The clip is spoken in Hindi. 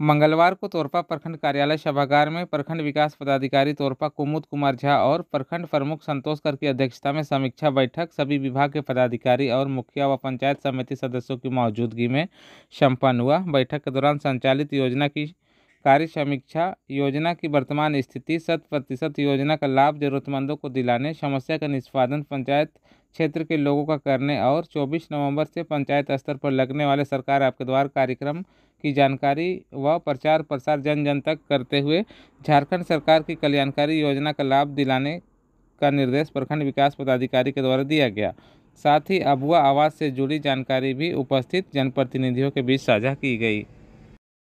मंगलवार को तोरपा प्रखंड कार्यालय सभागार में प्रखंड विकास पदाधिकारी तोरपा कुमुद कुमार झा और प्रखंड प्रमुख संतोष कर की अध्यक्षता में समीक्षा बैठक सभी विभाग के पदाधिकारी और मुखिया व पंचायत समिति सदस्यों की मौजूदगी में सम्पन्न हुआ बैठक के दौरान संचालित योजना की कार्य समीक्षा योजना की वर्तमान स्थिति शत प्रतिशत योजना का लाभ जरूरतमंदों को दिलाने समस्या का निष्पादन पंचायत क्षेत्र के लोगों का करने और 24 नवंबर से पंचायत स्तर पर लगने वाले सरकार आपके द्वार कार्यक्रम की जानकारी व प्रचार प्रसार जन जन तक करते हुए झारखंड सरकार की कल्याणकारी योजना का लाभ दिलाने का निर्देश प्रखंड विकास पदाधिकारी के द्वारा दिया गया साथ ही अबुआ आवास से जुड़ी जानकारी भी उपस्थित जनप्रतिनिधियों के बीच साझा की गई